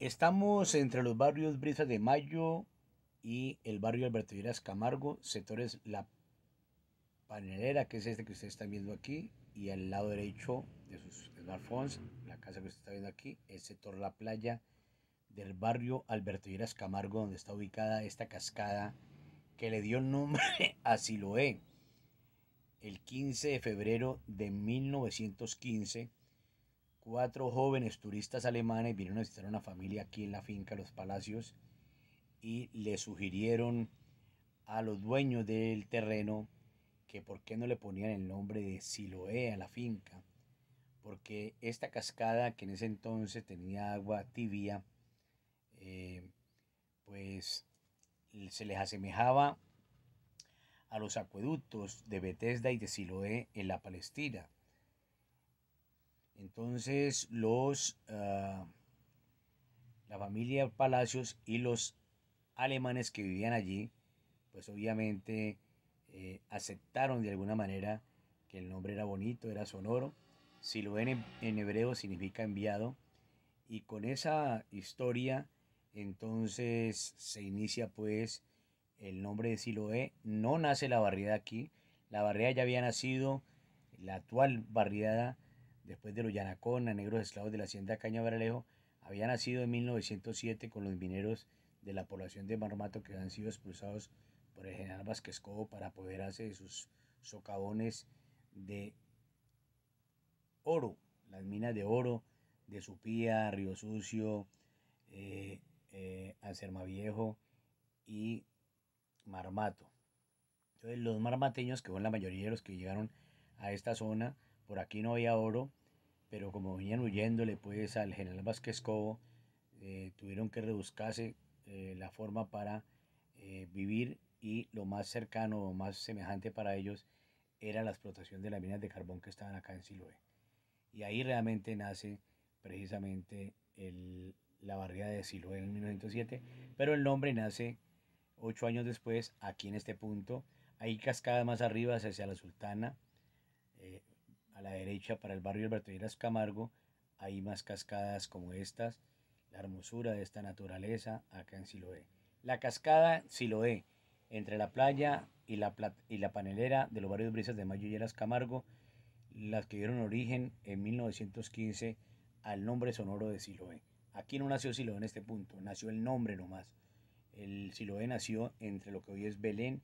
Estamos entre los barrios Brisas de Mayo y el barrio Alberto Lleras Camargo, sectores La Panelera, que es este que ustedes están viendo aquí, y al lado derecho de sus smartphones, la casa que usted está viendo aquí, el sector La Playa del barrio Alberto Lleras Camargo, donde está ubicada esta cascada que le dio nombre a Siloé. El 15 de febrero de 1915 Cuatro jóvenes turistas alemanes vinieron a visitar a una familia aquí en la finca Los Palacios y le sugirieron a los dueños del terreno que por qué no le ponían el nombre de Siloé a la finca, porque esta cascada que en ese entonces tenía agua tibia, eh, pues se les asemejaba a los acueductos de Bethesda y de Siloé en la Palestina. Entonces los, ah, la familia Palacios y los alemanes que vivían allí, pues obviamente eh, aceptaron de alguna manera que el nombre era bonito, era sonoro. Si en, hebreo significa enviado. Y con esa historia, entonces se inicia pues el nombre de Siloé. No nace la barriada aquí. La barriada ya había nacido, la actual barriada después de los Yanacona, negros esclavos de la hacienda Veralejo, había nacido en 1907 con los mineros de la población de Marmato que han sido expulsados por el general Vázquez Cobo para apoderarse de sus socavones de oro, las minas de oro de Supía, Río Sucio, eh, eh y Marmato. Entonces los marmateños, que son la mayoría de los que llegaron a esta zona, por aquí no había oro, pero como venían huyéndole pues al general Vázquez Cobo, eh, tuvieron que rebuscarse eh, la forma para eh, vivir y lo más cercano o más semejante para ellos era la explotación de las minas de carbón que estaban acá en Siloé. Y ahí realmente nace precisamente la barriga de Siloé en 1907, pero el nombre nace ocho años después, aquí en este punto. ahí cascada más arriba hacia la Sultana, hecha para el barrio Alberto Lleras Camargo, hay más cascadas como estas, la hermosura de esta naturaleza acá en Siloé. La cascada Siloé, entre la playa y la, y la panelera de los barrios Brisas de Mayo y Camargo, las que dieron origen en 1915 al nombre sonoro de Siloé. Aquí no nació Siloé en este punto, nació el nombre nomás. El Siloé nació entre lo que hoy es Belén